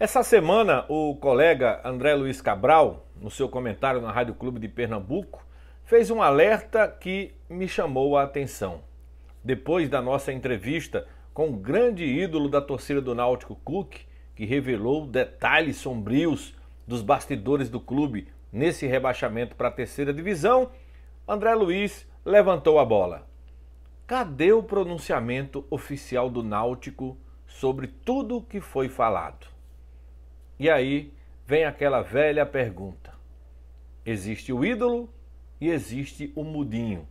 Essa semana, o colega André Luiz Cabral, no seu comentário na Rádio Clube de Pernambuco, fez um alerta que me chamou a atenção. Depois da nossa entrevista com o grande ídolo da torcida do Náutico Cook, que revelou detalhes sombrios dos bastidores do clube nesse rebaixamento para a terceira divisão, André Luiz levantou a bola. Cadê o pronunciamento oficial do Náutico sobre tudo o que foi falado? E aí vem aquela velha pergunta: existe o ídolo e existe o mudinho.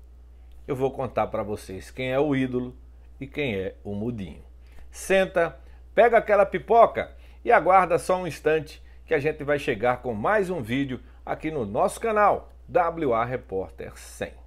Eu vou contar para vocês quem é o ídolo e quem é o mudinho. Senta, pega aquela pipoca e aguarda só um instante que a gente vai chegar com mais um vídeo aqui no nosso canal WA Repórter 100.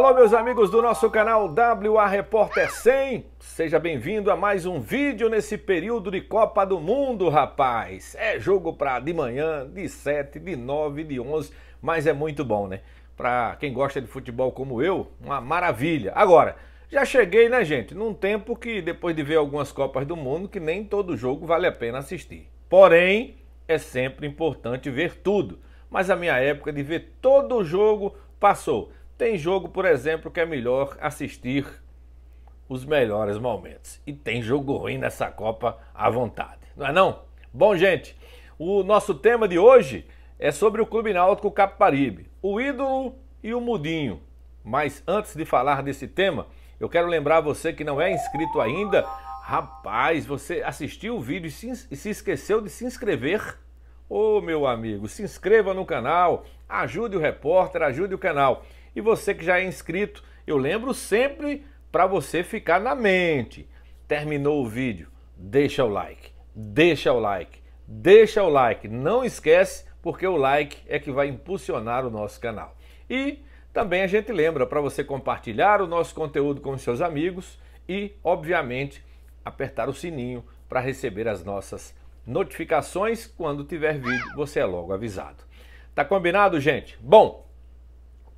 Alô, meus amigos do nosso canal WA Repórter 100. Seja bem-vindo a mais um vídeo nesse período de Copa do Mundo, rapaz. É jogo para de manhã, de 7, de 9, de 11, mas é muito bom, né? Para quem gosta de futebol como eu, uma maravilha. Agora, já cheguei, né, gente, num tempo que depois de ver algumas Copas do Mundo, que nem todo jogo vale a pena assistir. Porém, é sempre importante ver tudo. Mas a minha época de ver todo jogo passou. Tem jogo, por exemplo, que é melhor assistir os melhores momentos. E tem jogo ruim nessa Copa à vontade, não é não? Bom, gente, o nosso tema de hoje é sobre o Clube Náutico Capibaribe, o ídolo e o mudinho. Mas antes de falar desse tema, eu quero lembrar você que não é inscrito ainda, rapaz, você assistiu o vídeo e se, esqueceu de se inscrever? Ô oh, meu amigo, se inscreva no canal, ajude o repórter, ajude o canal. E você que já é inscrito, eu lembro sempre para você ficar na mente. Terminou o vídeo, deixa o like, deixa o like, deixa o like. Não esquece, porque o like é que vai impulsionar o nosso canal. E também a gente lembra para você compartilhar o nosso conteúdo com seus amigos e, obviamente, apertar o sininho para receber as nossas notificações. Quando tiver vídeo, você é logo avisado. Tá combinado, gente? Bom,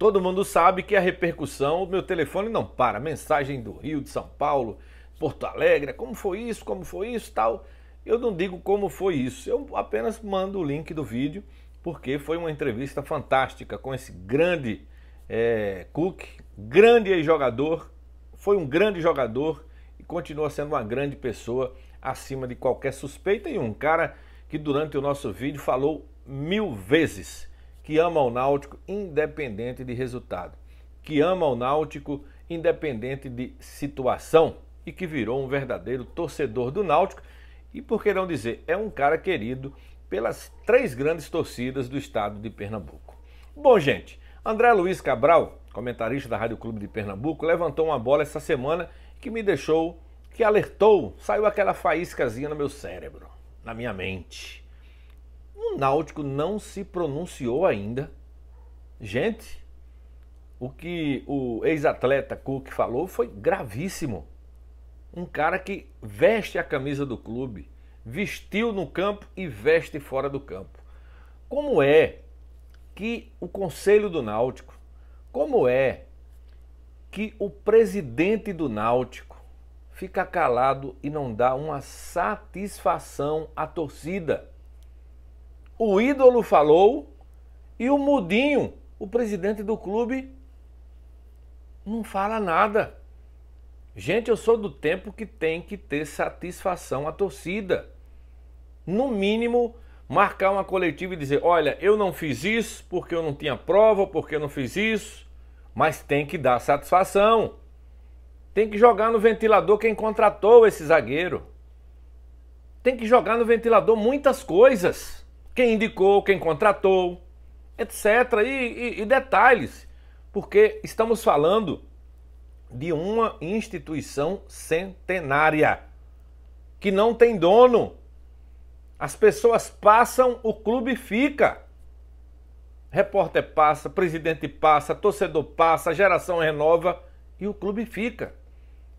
Todo mundo sabe que a repercussão, o meu telefone não para, mensagem do Rio, de São Paulo, Porto Alegre, como foi isso, como foi isso, tal. Eu não digo como foi isso, eu apenas mando o link do vídeo, porque foi uma entrevista fantástica com esse grande é, Cook, grande jogador, foi um grande jogador e continua sendo uma grande pessoa acima de qualquer suspeita e um cara que durante o nosso vídeo falou mil vezes que ama o Náutico independente de resultado, que ama o Náutico independente de situação e que virou um verdadeiro torcedor do Náutico e por que não dizer, é um cara querido pelas três grandes torcidas do estado de Pernambuco. Bom, gente, André Luiz Cabral, comentarista da Rádio Clube de Pernambuco, levantou uma bola essa semana que me deixou, que alertou, saiu aquela faíscazinha no meu cérebro, na minha mente. O Náutico não se pronunciou ainda. Gente, o que o ex-atleta Cook falou foi gravíssimo. Um cara que veste a camisa do clube, vestiu no campo e veste fora do campo. Como é que o Conselho do Náutico, como é que o presidente do Náutico fica calado e não dá uma satisfação à torcida? o ídolo falou e o mudinho, o presidente do clube, não fala nada. Gente, eu sou do tempo que tem que ter satisfação à torcida. No mínimo, marcar uma coletiva e dizer: olha, eu não fiz isso porque eu não tinha prova, porque eu não fiz isso. Mas tem que dar satisfação. Tem que jogar no ventilador quem contratou esse zagueiro. Tem que jogar no ventilador muitas coisas quem indicou, quem contratou, etc. E, e, e detalhes, porque estamos falando de uma instituição centenária que não tem dono. As pessoas passam, o clube fica. Repórter passa, presidente passa, torcedor passa, geração renova e o clube fica.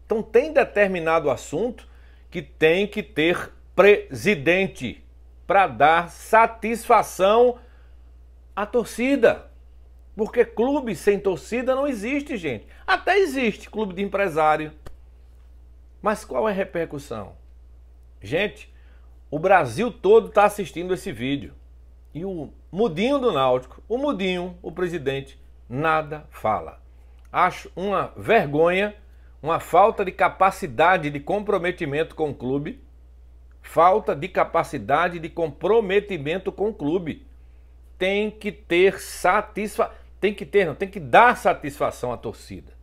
Então tem determinado assunto que tem que ter presidente para dar satisfação à torcida. Porque clube sem torcida não existe, gente. Até existe clube de empresário. Mas qual é a repercussão? Gente, o Brasil todo está assistindo esse vídeo. E o mudinho do Náutico, o mudinho, o presidente, nada fala. Acho uma vergonha, uma falta de capacidade de comprometimento com o clube falta de capacidade de comprometimento com o clube. Tem que ter satisfação, tem que ter, não, tem que dar satisfação à torcida.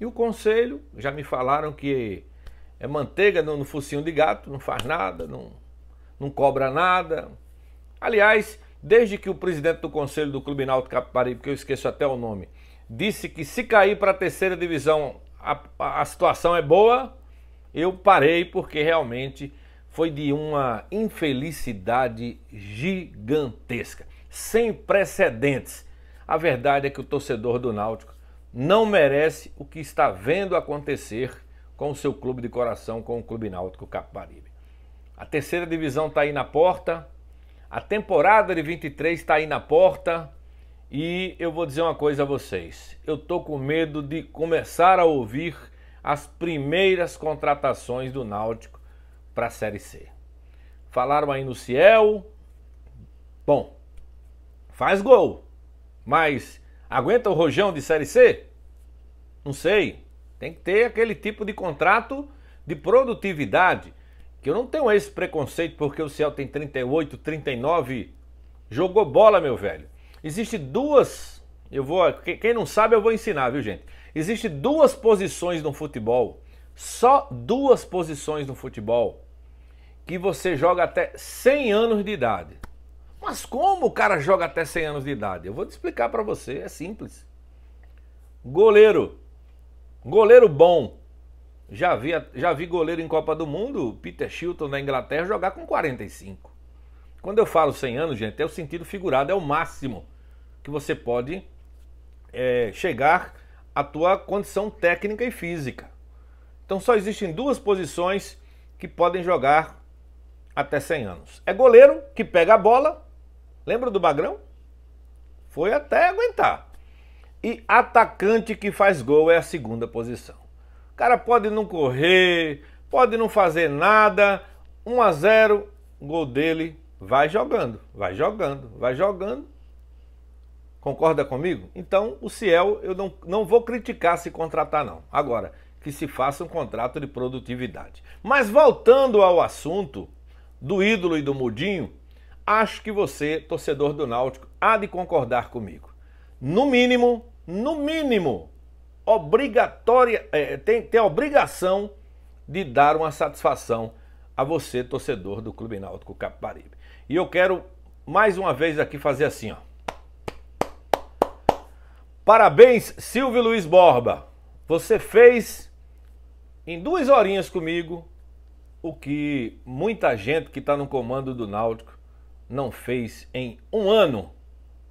E o conselho, já me falaram que é manteiga no, no focinho de gato, não faz nada, não, não cobra nada. Aliás, desde que o presidente do conselho do Clube Náutico Capibaribe, que eu esqueço até o nome, disse que se cair para a terceira divisão a, a situação é boa, eu parei porque realmente foi de uma infelicidade gigantesca, sem precedentes. A verdade é que o torcedor do Náutico não merece o que está vendo acontecer com o seu clube de coração, com o Clube Náutico Capibaribe. A terceira divisão está aí na porta, a temporada de 23 está aí na porta e eu vou dizer uma coisa a vocês. Eu tô com medo de começar a ouvir as primeiras contratações do Náutico para a Série C. Falaram aí no Ciel. Bom, faz gol, mas aguenta o rojão de Série C? Não sei. Tem que ter aquele tipo de contrato de produtividade. Que eu não tenho esse preconceito porque o Ciel tem 38, 39. Jogou bola, meu velho. Existe duas. Eu vou. Quem não sabe, eu vou ensinar, viu, gente? Existe duas posições no futebol. Só duas posições no futebol que você joga até 100 anos de idade. Mas como o cara joga até 100 anos de idade? Eu vou te explicar para você, é simples. Goleiro. Goleiro bom. Já vi, já vi goleiro em Copa do Mundo, Peter Shilton na Inglaterra, jogar com 45. Quando eu falo 100 anos, gente, é o sentido figurado, é o máximo que você pode é, chegar à tua condição técnica e física. Então só existem duas posições que podem jogar até 100 anos. É goleiro que pega a bola, lembra do Bagrão? Foi até aguentar. E atacante que faz gol é a segunda posição. O cara pode não correr, pode não fazer nada, 1 a 0, gol dele, vai jogando, vai jogando, vai jogando. Concorda comigo? Então, o Ciel, eu não, não vou criticar se contratar, não. Agora, que se faça um contrato de produtividade. Mas voltando ao assunto, do ídolo e do mudinho, acho que você, torcedor do Náutico, há de concordar comigo. No mínimo, no mínimo, obrigatória, é, tem, tem a obrigação de dar uma satisfação a você, torcedor do Clube Náutico Capibaribe. E eu quero mais uma vez aqui fazer assim, ó. Parabéns, Silvio Luiz Borba. Você fez em duas horinhas comigo o que muita gente que está no comando do Náutico não fez em um ano.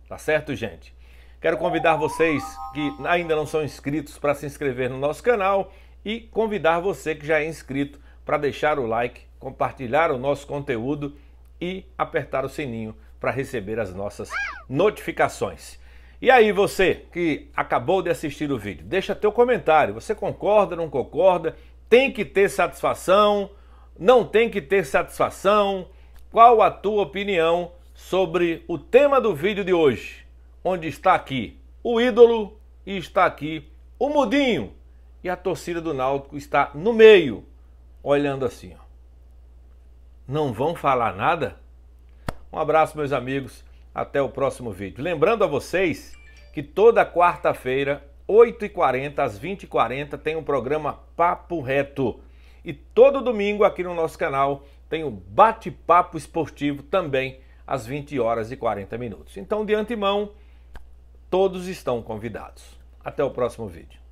Tá certo, gente? Quero convidar vocês que ainda não são inscritos para se inscrever no nosso canal e convidar você que já é inscrito para deixar o like, compartilhar o nosso conteúdo e apertar o sininho para receber as nossas notificações. E aí você que acabou de assistir o vídeo, deixa teu comentário. Você concorda, não concorda? Tem que ter satisfação não tem que ter satisfação. Qual a tua opinião sobre o tema do vídeo de hoje? Onde está aqui o ídolo e está aqui o mudinho. E a torcida do Náutico está no meio, olhando assim. Ó. Não vão falar nada? Um abraço, meus amigos. Até o próximo vídeo. Lembrando a vocês que toda quarta-feira, 8h40 às 20h40, tem um programa Papo Reto e todo domingo aqui no nosso canal tem o bate-papo esportivo também às 20 horas e 40 minutos. Então, de antemão, todos estão convidados. Até o próximo vídeo.